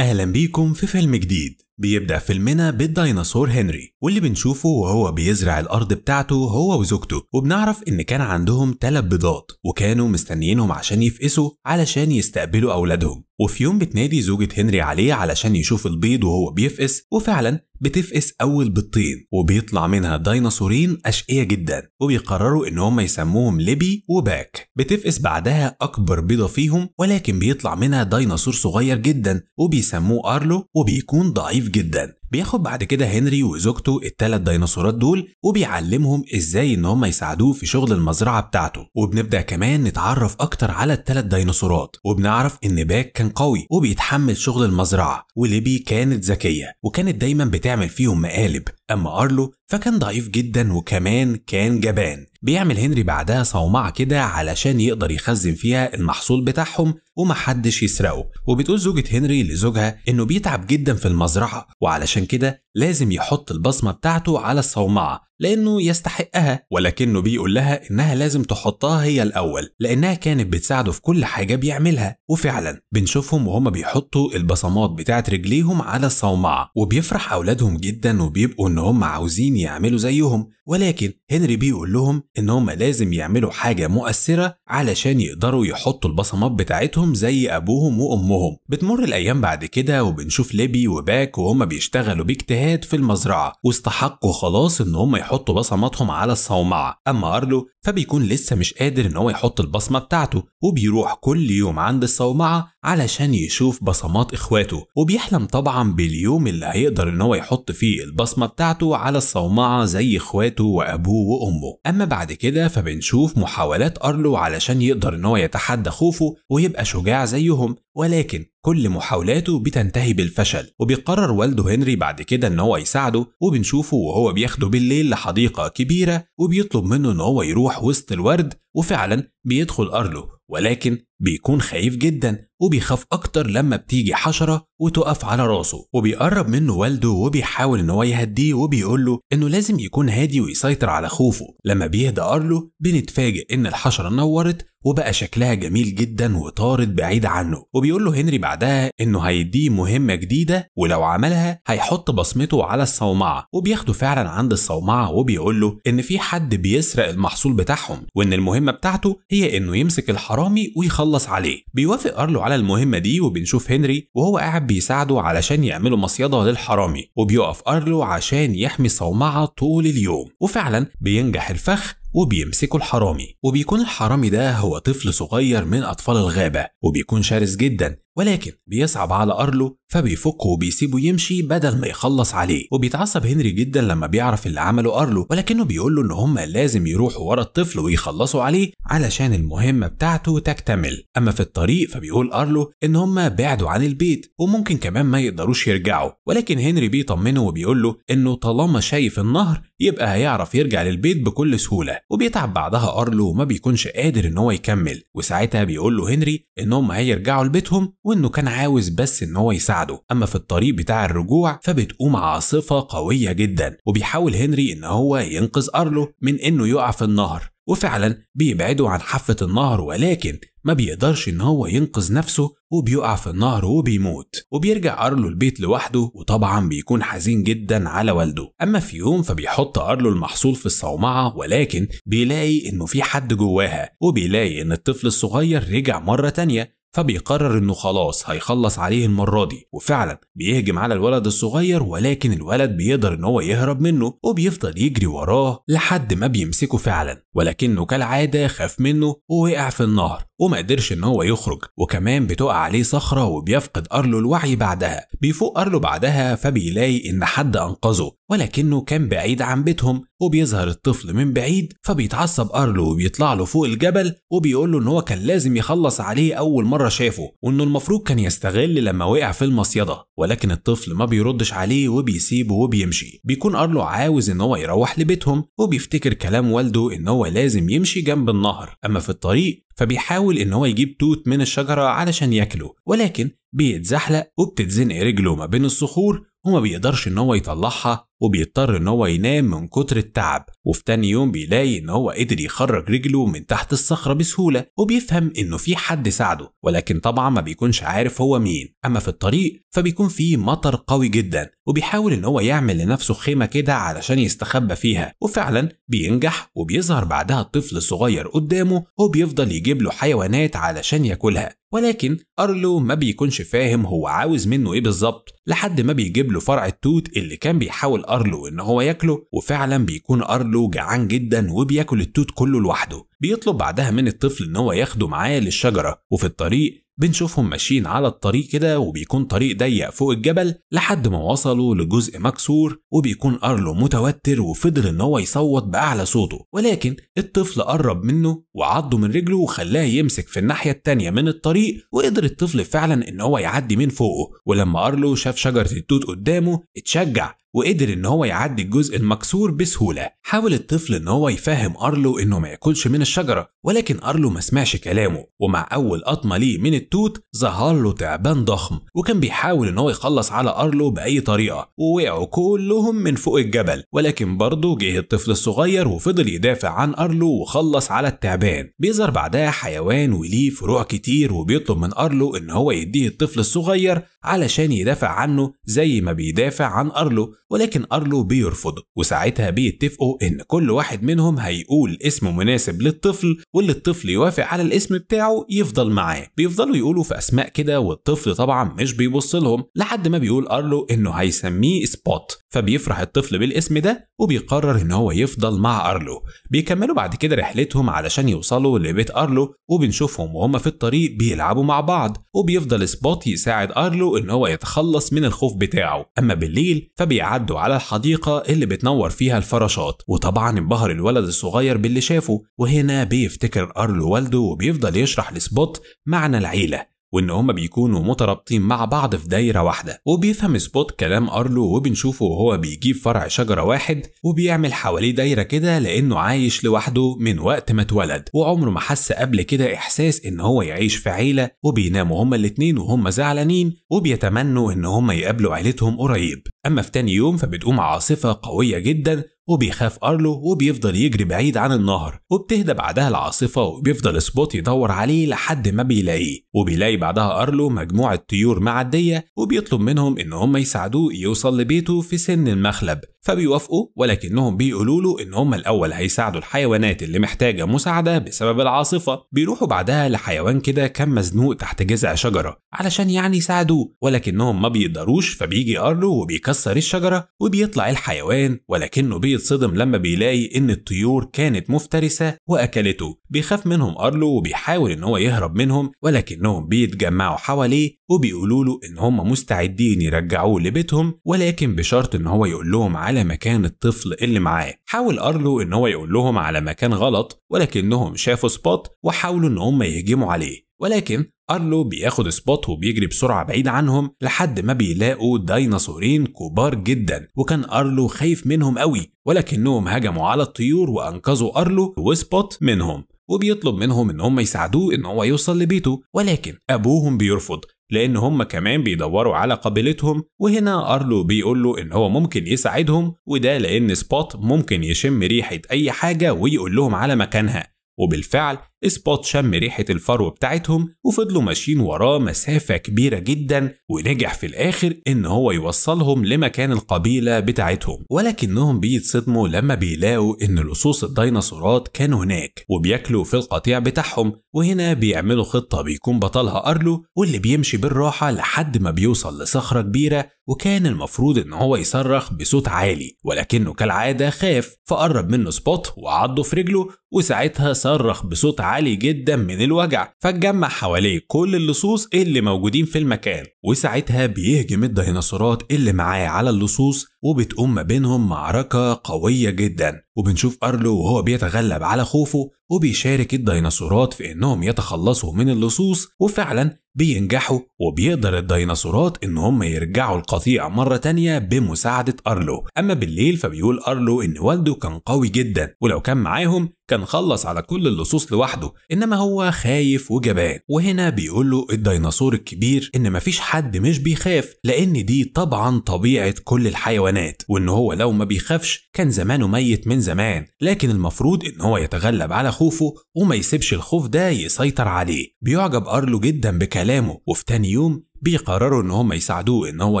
أهلا بيكم في فيلم جديد بيبدأ فيلمنا بالديناصور هنري واللي بنشوفه وهو بيزرع الأرض بتاعته هو وزوجته وبنعرف إن كان عندهم تلات بيضات وكانوا مستنيينهم عشان يفقسوا علشان يستقبلوا أولادهم وفي يوم بتنادي زوجة هنري عليه علشان يشوف البيض وهو بيفقس وفعلا بتفقس أول بيضتين وبيطلع منها ديناصورين أشقية جدا وبيقرروا إن هم يسموهم ليبي وباك بتفقس بعدها أكبر بيضة فيهم ولكن بيطلع منها ديناصور صغير جدا وبيسموه أرلو وبيكون ضعيف جدا بياخد بعد كده هنري وزوجته التلات ديناصورات دول وبيعلمهم ازاي ان هم يساعدوه في شغل المزرعه بتاعته وبنبدا كمان نتعرف اكتر على التلات ديناصورات وبنعرف ان باك كان قوي وبيتحمل شغل المزرعه وليبي كانت ذكيه وكانت دايما بتعمل فيهم مقالب أما أرلو فكان ضعيف جدا وكمان كان جبان بيعمل هنري بعدها صومعة كده علشان يقدر يخزن فيها المحصول بتاعهم ومحدش يسرقه وبتقول زوجة هنري لزوجها إنه بيتعب جدا في المزرعة وعلشان كده لازم يحط البصمة بتاعته على الصومعة لأنه يستحقها ولكنه بيقول لها إنها لازم تحطها هي الأول لأنها كانت بتساعده في كل حاجة بيعملها وفعلا بنشوفهم وهما بيحطوا البصمات بتاعة رجليهم على الصومعة وبيفرح أولادهم جدا وبيبقوا إن هم عاوزين يعملوا زيهم ولكن هنري بيقول لهم إن هم لازم يعملوا حاجة مؤثرة علشان يقدروا يحطوا البصمات بتاعتهم زي أبوهم وأمهم بتمر الأيام بعد كده وبنشوف ليبي وباك وهما بيشتغلوا باجتهاد في المزرعة واستحقوا خلاص إن هما يحطوا بصماتهم على الصومعة أما أرلو فبيكون لسه مش قادر إن هو يحط البصمة بتاعته وبيروح كل يوم عند الصومعة علشان يشوف بصمات إخواته وبيحلم طبعا باليوم اللي هيقدر إن هو يحط فيه البصمة بتاعته على الصومعة زي إخواته وأبوه وأمه أما بعد كده فبنشوف محاولات أرلو علشان يقدر إن هو يتحدى خوفه ويبقى شجاع زيهم ولكن كل محاولاته بتنتهي بالفشل وبيقرر والده هنري بعد كده ان هو يساعده وبنشوفه وهو بياخده بالليل لحديقة كبيرة وبيطلب منه ان هو يروح وسط الورد وفعلا بيدخل أرلو ولكن بيكون خايف جدا وبيخاف أكتر لما بتيجي حشرة وتقف على راسه وبيقرب منه والده وبيحاول إن هو يهديه وبيقول له إنه لازم يكون هادي ويسيطر على خوفه لما بيهدى أرله بنتفاجئ إن الحشرة نورت وبقى شكلها جميل جدا وطارت بعيد عنه وبيقول له هنري بعدها إنه هيديه مهمة جديدة ولو عملها هيحط بصمته على الصومعة وبياخده فعلا عند الصومعة وبيقول له إن في حد بيسرق المحصول بتاعهم وإن المهمة بتاعته هي إنه يمسك الحرامي ويخلص يخلص عليه بيوافق ارلو على المهمه دي وبنشوف هنري وهو قاعد بيساعده علشان يعملوا مصيده للحرامي وبيقف ارلو عشان يحمي صومعه طول اليوم وفعلا بينجح الفخ وبيمسكوا الحرامي وبيكون الحرامي ده هو طفل صغير من أطفال الغابة وبيكون شرس جدا ولكن بيصعب على أرلو فبيفكه وبيسيبه يمشي بدل ما يخلص عليه وبيتعصب هنري جدا لما بيعرف اللي عمله أرلو ولكنه بيقول له إن هما لازم يروحوا ورا الطفل ويخلصوا عليه علشان المهمة بتاعته تكتمل أما في الطريق فبيقول أرلو إن هما بعدوا عن البيت وممكن كمان ما يقدروش يرجعوا ولكن هنري بيطمنه وبيقول له إنه طالما شايف النهر يبقى هيعرف يرجع للبيت بكل سهولة وبيتعب بعدها أرلو وما بيكونش قادر إن هو يكمل وساعتها بيقول له هنري إن هم هيرجعوا لبيتهم وانه كان عاوز بس ان هو يساعده اما في الطريق بتاع الرجوع فبتقوم عاصفه قويه جدا وبيحاول هنري ان هو ينقذ ارلو من انه يقع في النهر وفعلا بيبعدوا عن حافه النهر ولكن ما بيقدرش ان هو ينقذ نفسه وبيقع في النهر وبيموت وبيرجع ارلو البيت لوحده وطبعا بيكون حزين جدا على والده اما في يوم فبيحط ارلو المحصول في الصومعه ولكن بيلاقي انه في حد جواها وبيلاقي ان الطفل الصغير رجع مره تانيه فبيقرر انه خلاص هيخلص عليه المره دي وفعلا بيهجم على الولد الصغير ولكن الولد بيقدر ان هو يهرب منه وبيفضل يجري وراه لحد ما بيمسكه فعلا ولكنه كالعاده خاف منه ووقع في النهر وما قدرش ان هو يخرج وكمان بتقع عليه صخره وبيفقد ارلو الوعي بعدها بيفوق ارلو بعدها فبيلاقي ان حد انقذه ولكنه كان بعيد عن بيتهم وبيظهر الطفل من بعيد فبيتعصب أرلو وبيطلع له فوق الجبل وبيقول له إن هو كان لازم يخلص عليه أول مرة شافه وإنه المفروض كان يستغل لما وقع في المصيدة ولكن الطفل ما بيردش عليه وبيسيبه وبيمشي بيكون أرلو عاوز إن هو يروح لبيتهم وبيفتكر كلام والده إن هو لازم يمشي جنب النهر أما في الطريق فبيحاول إن هو يجيب توت من الشجرة علشان ياكله ولكن بيتزحلق وبتتزنق رجله ما بين الصخور وما بيقدرش إن هو يطلعها وبيضطر ان هو ينام من كتر التعب وفي تاني يوم بيلاقي ان هو قدر يخرج رجله من تحت الصخره بسهوله وبيفهم انه في حد ساعده ولكن طبعا ما بيكونش عارف هو مين اما في الطريق فبيكون في مطر قوي جدا وبيحاول ان هو يعمل لنفسه خيمه كده علشان يستخبى فيها وفعلا بينجح وبيظهر بعدها الطفل صغير قدامه وبيفضل يجيب له حيوانات علشان ياكلها ولكن أرلو ما بيكونش فاهم هو عاوز منه ايه بالظبط لحد ما بيجيب له فرع التوت اللي كان بيحاول أرلو إن هو ياكله وفعلا بيكون أرلو جعان جدا وبياكل التوت كله لوحده بيطلب بعدها من الطفل إن هو ياخده معاه للشجرة وفي الطريق بنشوفهم ماشيين على الطريق كده وبيكون طريق ضيق فوق الجبل لحد ما وصلوا لجزء مكسور وبيكون أرلو متوتر وفضل إن هو يصوت بأعلى صوته ولكن الطفل قرب منه وعضه من رجله وخلاه يمسك في الناحية التانية من الطريق وقدر الطفل فعلا إن هو يعدي من فوقه ولما أرلو شاف شجرة التوت قدامه اتشجع وقدر إن هو يعدي الجزء المكسور بسهولة حاول الطفل إن هو يفهم أرلو إنه ما ياكلش من الشجرة ولكن أرلو ما سمعش كلامه ومع أول قطمة ليه من التوت ظهر له تعبان ضخم وكان بيحاول إن هو يخلص على أرلو بأي طريقة ووقعوا كلهم من فوق الجبل ولكن برضه جه الطفل الصغير وفضل يدافع عن أرلو وخلص على التعبان بيظهر بعدها حيوان وليه فروع كتير وبيطلب من أرلو إن هو يديه الطفل الصغير علشان يدافع عنه زي ما بيدافع عن أرلو ولكن أرلو بيرفض وساعتها بيتفقوا إن كل واحد منهم هيقول اسم مناسب للطفل واللي الطفل يوافق على الاسم بتاعه يفضل معاه بيفضلوا يقولوا في أسماء كده والطفل طبعا مش بيبص لهم لحد ما بيقول أرلو إنه هيسميه سبوت فبيفرح الطفل بالاسم ده وبيقرر إن هو يفضل مع أرلو بيكملوا بعد كده رحلتهم علشان يوصلوا لبيت أرلو وبنشوفهم وهم في الطريق بيلعبوا مع بعض وبيفضل سبوت يساعد أرلو إن هو يتخلص من الخوف بتاعه أما بالليل فبيعدي عدوا على الحديقة اللي بتنور فيها الفراشات وطبعا انبهر الولد الصغير باللي شافه وهنا بيفتكر أرلو والده وبيفضل يشرح لسبوت معنى العيلة وان هما بيكونوا مترابطين مع بعض في دايره واحده وبيفهم سبوت كلام ارلو وبنشوفه وهو بيجيب فرع شجره واحد وبيعمل حواليه دايره كده لانه عايش لوحده من وقت ما اتولد وعمره ما حس قبل كده احساس ان هو يعيش في عيله وبيناموا هما الاتنين وهما زعلانين وبيتمنوا ان هما يقابلوا عيلتهم قريب اما في تاني يوم فبتقوم عاصفه قويه جدا وبيخاف أرلو وبيفضل يجري بعيد عن النهر وبتهدى بعدها العاصفة وبيفضل سبوت يدور عليه لحد ما بيلاقيه وبيلاقي بعدها أرلو مجموعة طيور معدية وبيطلب منهم إن هم يساعدوه يوصل لبيته في سن المخلب فبيوافقوا ولكنهم بيقولوا له إن هم الأول هيساعدوا الحيوانات اللي محتاجة مساعدة بسبب العاصفة بيروحوا بعدها لحيوان كده كان مزنوق تحت جذع شجرة علشان يعني يساعدوه ولكنهم ما بيقدروش فبيجي أرلو وبيكسر الشجرة وبيطلع الحيوان ولكنه بيض بيتصدم لما بيلاقي إن الطيور كانت مفترسة وأكلته بيخاف منهم أرلو وبيحاول إن هو يهرب منهم ولكنهم بيتجمعوا حواليه وبيقولوا له إن هم مستعدين يرجعوه لبيتهم ولكن بشرط إن هو يقول لهم على مكان الطفل اللي معاه حاول أرلو إن هو يقول لهم على مكان غلط ولكنهم شافوا سبوت وحاولوا إن هم يهجموا عليه ولكن أرلو بياخد سبوت وبيجري بسرعة بعيد عنهم لحد ما بيلاقوا ديناصورين كبار جدا وكان أرلو خايف منهم قوي ولكنهم هجموا على الطيور وأنقذوا أرلو وسبوت منهم وبيطلب منهم ان هم يساعدوه ان هو يوصل لبيته ولكن ابوهم بيرفض لان هم كمان بيدوروا على قبيلتهم وهنا ارلو بيقول له ان هو ممكن يساعدهم وده لان سبوت ممكن يشم ريحه اي حاجه ويقول لهم على مكانها وبالفعل سبوت شم ريحة الفرو بتاعتهم وفضلوا ماشيين وراه مسافة كبيرة جدا ونجح في الآخر إن هو يوصلهم لمكان القبيلة بتاعتهم ولكنهم بيتصدموا لما بيلاقوا إن لصوص الديناصورات كانوا هناك وبياكلوا في القطيع بتاعهم وهنا بيعملوا خطة بيكون بطلها أرلو واللي بيمشي بالراحة لحد ما بيوصل لصخرة كبيرة وكان المفروض إن هو يصرخ بصوت عالي ولكنه كالعادة خاف فقرب منه سبوت وعضه في رجله وساعتها صرخ بصوت عالي جدا من الوجع فتجمع حواليه كل اللصوص اللي موجودين في المكان وساعتها بيهجم الديناصورات اللي معاه على اللصوص وبتقوم ما بينهم معركة قوية جدا وبنشوف أرلو وهو بيتغلب على خوفه وبيشارك الديناصورات في إنهم يتخلصوا من اللصوص وفعلا بينجحوا وبيقدر الديناصورات إن هم يرجعوا القطيع مرة تانية بمساعدة أرلو أما بالليل فبيقول أرلو إن والده كان قوي جدا ولو كان معاهم كان خلص على كل اللصوص لوحده إنما هو خايف وجبان وهنا بيقول له الديناصور الكبير إن مفيش حد مش بيخاف لأن دي طبعا طبيعة كل الحيوانات وإن هو لو ما بيخافش كان زمانه ميت من من زمان لكن المفروض إن هو يتغلب على خوفه وما يسيبش الخوف ده يسيطر عليه بيعجب أرلو جدا بكلامه وفي تاني يوم بيقرروا ان هم يساعدوه ان هو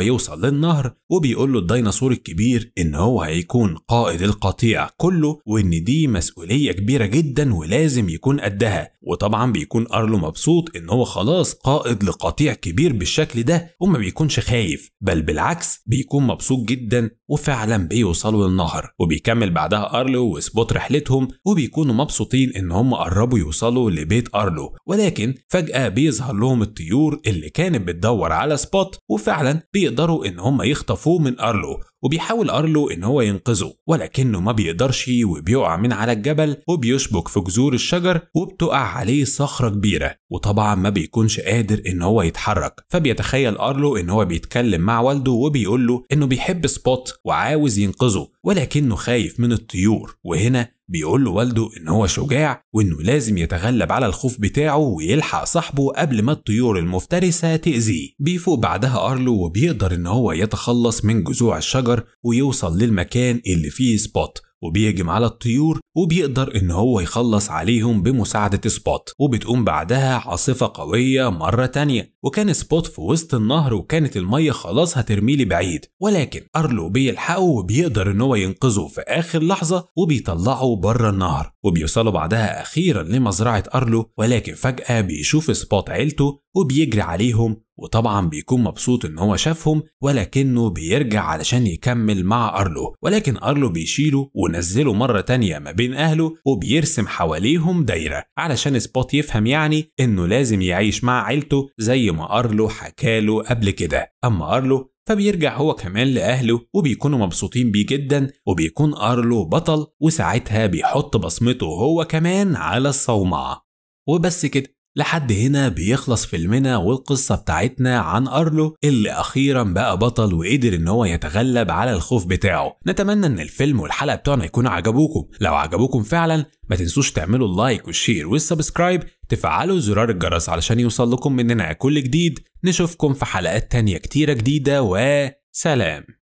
يوصل للنهر وبيقول له الديناصور الكبير ان هو هيكون قائد القطيع كله وان دي مسؤوليه كبيره جدا ولازم يكون قدها وطبعا بيكون ارلو مبسوط ان هو خلاص قائد لقطيع كبير بالشكل ده وما بيكونش خايف بل بالعكس بيكون مبسوط جدا وفعلا بيوصلوا للنهر وبيكمل بعدها ارلو وسبوت رحلتهم وبيكونوا مبسوطين ان هم قربوا يوصلوا لبيت ارلو ولكن فجاه بيظهر لهم الطيور اللي كانت بتدور بيدور على سبوت وفعلا بيقدروا ان هم يخطفوه من ارلو وبيحاول أرلو إن هو ينقذه ولكنه ما بيقدرش وبيقع من على الجبل وبيشبك في جذور الشجر وبتقع عليه صخرة كبيرة وطبعا ما بيكونش قادر إن هو يتحرك فبيتخيل أرلو إن هو بيتكلم مع والده وبيقول له إنه بيحب سبوت وعاوز ينقذه ولكنه خايف من الطيور وهنا بيقول له والده إن هو شجاع وإنه لازم يتغلب على الخوف بتاعه ويلحق صاحبه قبل ما الطيور المفترسة تأذيه بيفوق بعدها أرلو وبيقدر إن هو يتخلص من جذوع الشجر الشجر ويوصل للمكان اللي فيه سبوت وبيهجم على الطيور وبيقدر ان هو يخلص عليهم بمساعدة سبوت وبتقوم بعدها عاصفة قوية مرة تانية وكان سبوت في وسط النهر وكانت المية خلاص هترميه لبعيد ولكن ارلو بيلحقه وبيقدر ان هو ينقذه في اخر لحظة وبيطلعه بره النهر وبيوصلوا بعدها اخيرا لمزرعة ارلو ولكن فجأة بيشوف سبوت عيلته وبيجري عليهم وطبعا بيكون مبسوط ان هو شافهم ولكنه بيرجع علشان يكمل مع ارلو ولكن ارلو بيشيله ونزله مرة تانية ما بين اهله وبيرسم حواليهم دايرة علشان سبوت يفهم يعني انه لازم يعيش مع عيلته زي ما ارلو حكاله قبل كده اما ارلو فبيرجع هو كمان لأهله وبيكونوا مبسوطين بيه جدا وبيكون أرلو بطل وساعتها بيحط بصمته هو كمان على الصومعة وبس كده لحد هنا بيخلص فيلمنا والقصة بتاعتنا عن أرلو اللي أخيرا بقى بطل وقدر إن هو يتغلب على الخوف بتاعه نتمنى إن الفيلم والحلقة بتوعنا يكونوا عجبوكم لو عجبوكم فعلا ما تنسوش تعملوا اللايك والشير والسبسكرايب تفعلوا زرار الجرس علشان يوصل لكم مننا كل جديد نشوفكم في حلقات تانية كتيرة جديدة وسلام